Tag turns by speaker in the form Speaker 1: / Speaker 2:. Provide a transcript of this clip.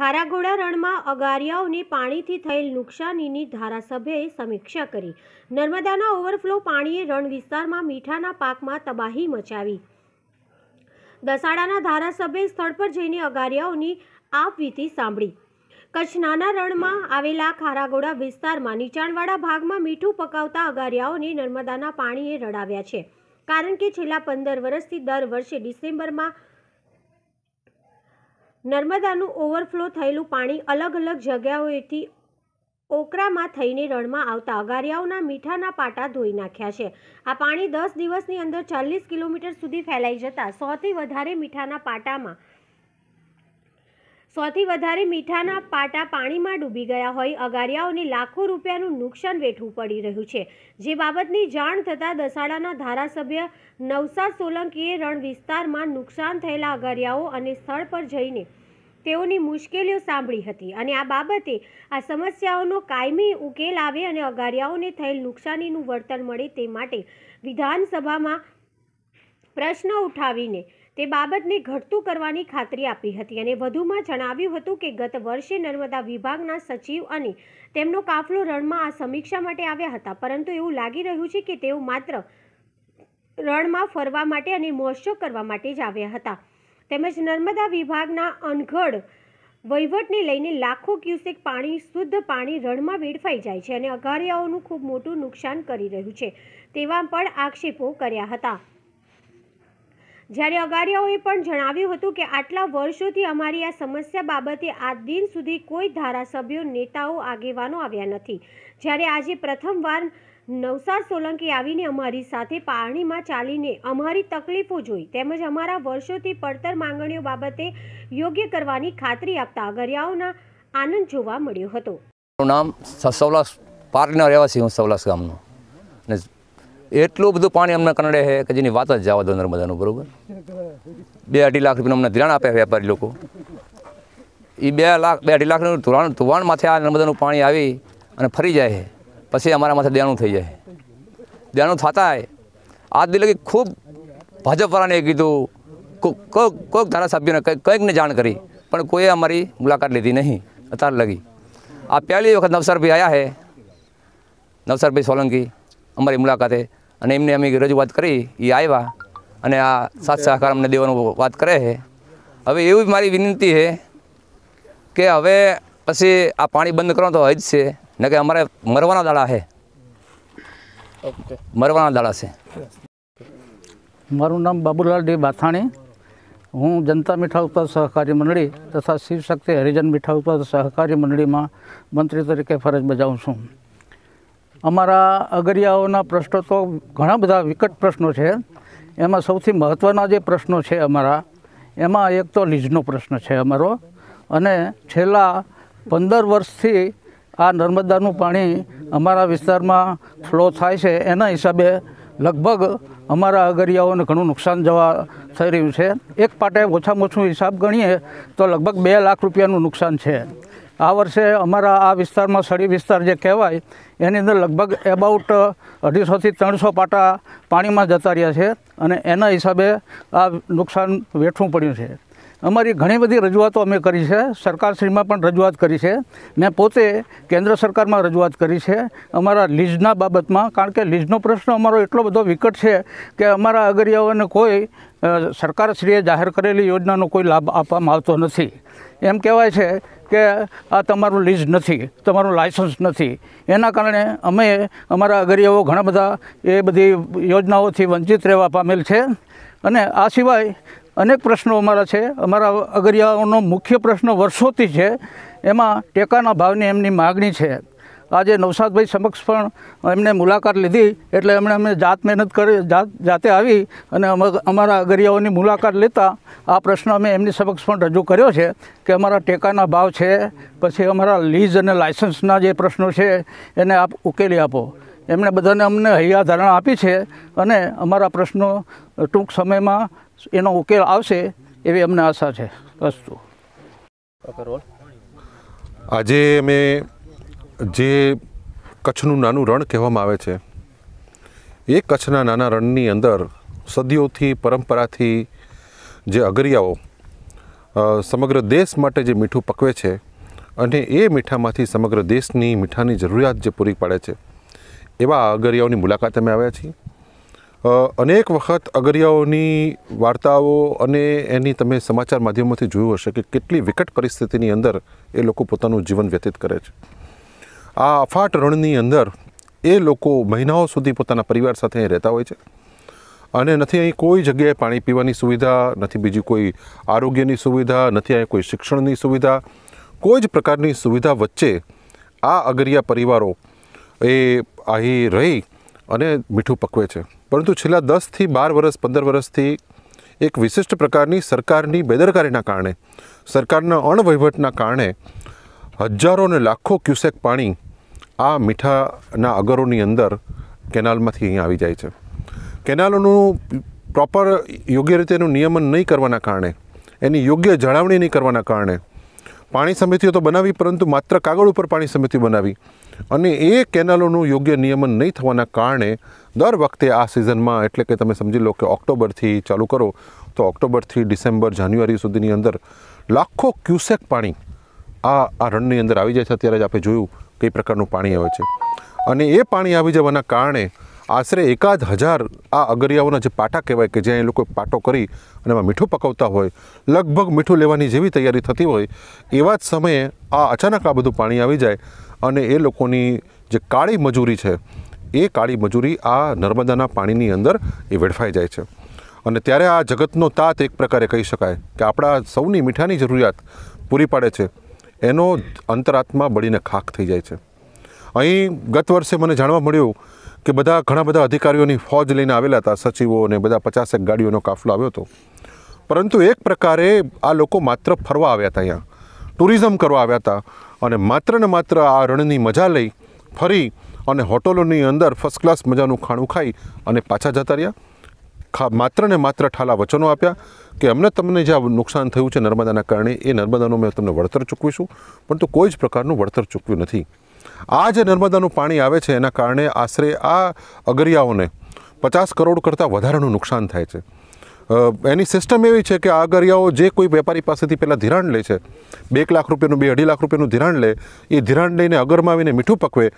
Speaker 1: ખારાઘોડા રણમાં અગારિયાઓને પાણીથી થયેલ નુકસાનીની ધારાસભ્યએ સમીક્ષા કરી નર્મદાના ઓવરફ્લો પાણીએ રણ વિસ્તારમાં મીઠાના પાકમાં તબાહી મચાવી દસાડાના ધારાસભ્યએ સ્થળ પર જઈને અગારિયાઓની આપવીતી સાંભળી કચ્છ નાના રણમાં આવેલા ખારાગોડા વિસ્તારમાં નીચાણવાળા ભાગમાં મીઠું પકાવતા અગારિયાઓને નર્મદાના પાણીએ રડાવ્યા છે કારણ કે છેલ્લા પંદર વર્ષથી દર વર્ષે ડિસેમ્બરમાં નર્મદાનું ઓવરફ્લો થયેલું પાણી અલગ અલગ જગ્યાઓએથી ઓકરામાં થઈને રણમાં આવતા અગારિયાઓના મીઠાના પાટા ધોઈ નાખ્યા છે આ પાણી દસ દિવસની અંદર ચાલીસ કિલોમીટર સુધી ફેલાઈ જતા સોથી વધારે મીઠાના પાટામાં સૌથી વધારે મીઠાના પાટા પાણીમાં ડૂબી ગયા હોય અગારિયાઓને લાખો રૂપિયાનું નુકસાન વેઠવું પડી રહ્યું છે જે બાબતની જાણ થતાં દસાડાના ધારાસભ્ય નવસાદ સોલંકીએ રણ વિસ્તારમાં નુકસાન થયેલા અગારિયાઓ અને સ્થળ પર જઈને તેઓની મુશ્કેલીઓ સાંભળી હતી અને આ બાબતે આ સમસ્યાઓનો કાયમી ઉકેલ આવે અને અગાડિયાઓને થયેલ નુકસાનીનું વળતર મળે તે માટે વિધાનસભામાં પ્રશ્ન ઉઠાવીને તે બાબતને ઘટતું કરવાની ખાતરી આપી હતી અને વધુમાં જણાવ્યું હતું કે ગત વર્ષે નર્મદા વિભાગના સચિવ અને તેમનો કાફલો રણમાં આ સમીક્ષા માટે આવ્યા હતા પરંતુ એવું લાગી રહ્યું છે કે તેઓ માત્ર રણમાં ફરવા માટે અને મોશો કરવા માટે જ આવ્યા હતા તેમજ નર્મદા વિભાગના અનઘડ વહીવટને લઈને લાખો ક્યુસેક પાણી શુદ્ધ પાણી રણમાં વેડફાઈ જાય છે અને અઘારિયાઓનું ખૂબ મોટું નુકસાન કરી રહ્યું છે તેવા પણ આક્ષેપો કર્યા હતા જ્યારે અગારિયાઓએ પણ જણાવ્યું હતું કે આટલા વર્ષોથી અમારી આ સમસ્યા બાબતે આ દિન સુધી કોઈ ધારાસભ્યો નેતાઓ આગેવાનો આવ્યા નથી જ્યારે આજે પ્રથમવાર નવસાર સોલંકી આવીને અમારી સાથે પારણીમાં ચાલીને અમારી તકલીફો જોઈ તેમજ અમારા વર્ષોથી પડતર માંગણીઓ બાબતે યોગ્ય કરવાની ખાતરી આપતા અગરિયાઓના આનંદ જોવા મળ્યો હતો
Speaker 2: નામ સવલાસ પાર્કના રહેવાસી હું સવલાસ ગામનો એટલું બધું પાણી અમને કનડે છે કે જેની વાત જ જવા દો નર્મદાનું બરાબર બે અઢી લાખ રૂપિયાનું અમને ધિરાણ આપે વેપારી લોકો એ બે લાખ બે અઢી લાખનું ધોરાણ ધોવાણ માથે આ નર્મદાનું પાણી આવી અને ફરી જાય છે પછી અમારા માથે દેણું થઈ જાય દેણું થતાંય આજ દિલ લગી ખૂબ ભાજપવાળાને કીધું કોઈક કોઈક ધારાસભ્યોને કંઈક કંઈકને જાણ કરી પણ કોઈએ અમારી મુલાકાત લીધી નહીં અત્યારે લગી આ પહેલી વખત નવસરભાઈ આવ્યા છે નવસરભાઈ સોલંકી અમારી મુલાકાતે અને એમને અમે રજૂઆત કરી એ આવ્યા અને આ સાથ સહકાર અમને દેવાનું વાત કરે છે હવે એવી મારી વિનંતી છે કે હવે પછી આ પાણી બંધ કરવાનું તો હજ છે ને કે અમારે મરવાના દાડા છે મરવાના દાડા છે
Speaker 3: મારું નામ બાબુલાલ ડી બાથાણી હું જનતા મીઠા ઉત્પાદક સહકારી મંડળી તથા શિવશક્તિ હરિજન મીઠા ઉત્પાદક સહકારી મંડળીમાં મંત્રી તરીકે ફરજ બજાવું છું અમારા અગરિયાઓના પ્રશ્નો તો ઘણા બધા વિકટ પ્રશ્નો છે એમાં સૌથી મહત્ત્વના જે પ્રશ્નો છે અમારા એમાં એક તો લીઝનો પ્રશ્ન છે અમારો અને છેલ્લા પંદર વર્ષથી આ નર્મદાનું પાણી અમારા વિસ્તારમાં ફ્લો થાય છે એના હિસાબે લગભગ અમારા અગરિયાઓને ઘણું નુકસાન જવા થઈ રહ્યું છે એક પાટે ઓછામાં ઓછું હિસાબ ગણીએ તો લગભગ બે લાખ રૂપિયાનું નુકસાન છે આ વર્ષે અમારા આ વિસ્તારમાં સળી વિસ્તાર જે કહેવાય એની અંદર લગભગ એબાઉટ અઢીસોથી ત્રણસો પાટા પાણીમાં જતા રહ્યા છે અને એના હિસાબે આ નુકસાન વેઠવું પડ્યું છે અમારી ઘણી બધી રજૂઆતો અમે કરી છે સરકારશ્રીમાં પણ રજૂઆત કરી છે મેં પોતે કેન્દ્ર સરકારમાં રજૂઆત કરી છે અમારા લીઝના બાબતમાં કારણ કે લીઝનો પ્રશ્ન અમારો એટલો બધો વિકટ છે કે અમારા અગરિયાઓને કોઈ સરકારશ્રીએ જાહેર કરેલી યોજનાનો કોઈ લાભ આપવામાં આવતો નથી એમ કહેવાય છે કે આ તમારું લીઝ નથી તમારું લાયસન્સ નથી એના કારણે અમે અમારા અગરિયાઓ ઘણા બધા એ બધી યોજનાઓથી વંચિત રહેવા પામેલ છે અને આ સિવાય અનેક પ્રશ્નો અમારા છે અમારા અગરિયાઓનો મુખ્ય પ્રશ્ન વર્ષોથી છે એમાં ટેકાના ભાવની એમની માગણી છે આજે નવસાદભાઈ સમક્ષ પણ એમને મુલાકાત લીધી એટલે એમણે અમે જાત મહેનત કરી જાત જાતે આવી અને અમારા અગરિયાઓની મુલાકાત લેતા આ પ્રશ્ન અમે એમની સમક્ષ પણ રજૂ કર્યો છે કે અમારા ટેકાના ભાવ છે પછી અમારા લીઝ અને લાયસન્સના જે પ્રશ્નો છે એને આપ ઉકેલી આપો એમણે બધાને અમને હૈયા ધારણા આપી છે અને અમારા પ્રશ્નો ટૂંક સમયમાં એનો ઉકેલ આવશે એવી અમને આશા છે અસ્તુ
Speaker 4: આજે અમે જે કચ્છનું નાનું રણ કહેવામાં આવે છે એ કચ્છના નાના રણની અંદર સદીઓથી પરંપરાથી જે અગરિયાઓ સમગ્ર દેશ માટે જે મીઠું પકવે છે અને એ મીઠામાંથી સમગ્ર દેશની મીઠાની જરૂરિયાત જે પૂરી પાડે છે એવા અગરિયાઓની મુલાકાત અમે આવ્યા છીએ અનેક વખત અગરિયાઓની વાર્તાઓ અને એની તમે સમાચાર માધ્યમોથી જોયું હશે કે કેટલી વિકટ પરિસ્થિતિની અંદર એ લોકો પોતાનું જીવન વ્યતીત કરે છે આ અફાટ રણની અંદર એ લોકો મહિનાઓ સુધી પોતાના પરિવાર સાથે અહીં રહેતા હોય છે અને નથી અહીં કોઈ જગ્યાએ પાણી પીવાની સુવિધા નથી બીજી કોઈ આરોગ્યની સુવિધા નથી અહીં કોઈ શિક્ષણની સુવિધા કોઈ જ પ્રકારની સુવિધા વચ્ચે આ અગરિયા પરિવારો એ અહીં રહી અને મીઠું પકવે છે પરંતુ છેલ્લા દસથી બાર વર્ષ પંદર વર્ષથી એક વિશિષ્ટ પ્રકારની સરકારની બેદરકારીના કારણે સરકારના અણવહીવટના કારણે હજારો અને લાખો ક્યુસેક પાણી આ મીઠાના અગરોની અંદર કેનાલમાંથી અહીંયા આવી જાય છે કેનાલોનું પ્રોપર યોગ્ય રીતે એનું નિયમન નહીં કરવાના કારણે એની યોગ્ય જાળવણી નહીં કરવાના કારણે પાણી સમિતિઓ તો બનાવી પરંતુ માત્ર કાગળ ઉપર પાણી સમિતિ બનાવી અને એ કેનાલોનું યોગ્ય નિયમન નહીં થવાના કારણે દર વખતે આ સિઝનમાં એટલે કે તમે સમજી લો કે ઓક્ટોબરથી ચાલુ કરો તો ઓક્ટોબરથી ડિસેમ્બર જાન્યુઆરી સુધીની અંદર લાખો ક્યુસેક પાણી આ આ રણની અંદર આવી જાય છે અત્યારે જ આપણે જોયું કઈ પ્રકારનું પાણી આવે છે અને એ પાણી આવી જવાના કારણે આશરે એકાદ હજાર આ અગરિયાઓના જે પાટા કહેવાય કે જ્યાં એ લોકો પાટો કરી અને એમાં મીઠું પકવતા હોય લગભગ મીઠું લેવાની જેવી તૈયારી થતી હોય એવા જ સમયે આ અચાનક આ બધું પાણી આવી જાય અને એ લોકોની જે કાળી મજૂરી છે એ કાળી મજૂરી આ નર્મદાના પાણીની અંદર એ વેડફાઈ જાય છે અને ત્યારે આ જગતનો તાત એક પ્રકારે કહી શકાય કે આપણા સૌની મીઠાની જરૂરિયાત પૂરી પાડે છે એનો અંતરાત્મા બળીને ખાખ થઈ જાય છે અહીં ગત વર્ષે મને જાણવા મળ્યું કે બધા ઘણા બધા અધિકારીઓની ફોજ લઈને આવેલા હતા સચિવો અને બધા પચાસેક ગાડીઓનો કાફલો આવ્યો હતો પરંતુ એક પ્રકારે આ લોકો માત્ર ફરવા આવ્યા હતા અહીંયા ટુરિઝમ કરવા આવ્યા હતા અને માત્ર ને માત્ર આ રણની મજા લઈ ફરી અને હોટલોની અંદર ફર્સ્ટ ક્લાસ મજાનું ખાણું ખાઈ અને પાછા જતા રહ્યા માત્ર ને માત્ર ઠાલા વચનો આપ્યા કે અમને તમને જે નુકસાન થયું છે નર્મદાના કારણે એ નર્મદાનું મેં તમને વળતર ચૂકવીશું પરંતુ કોઈ જ પ્રકારનું વળતર ચૂકવ્યું નથી આ જે નર્મદાનું પાણી આવે છે એના કારણે આશરે આ અગરિયાઓને પચાસ કરોડ કરતાં વધારાનું નુકસાન થાય છે એની સિસ્ટમ એવી છે કે આ અગરિયાઓ જે કોઈ વેપારી પાસેથી પહેલાં ધિરાણ લે છે બે લાખ રૂપિયાનું બે અઢી લાખ રૂપિયાનું ધિરાણ લે એ ધિરાણ લઈને અગરમાં આવીને મીઠું પકવે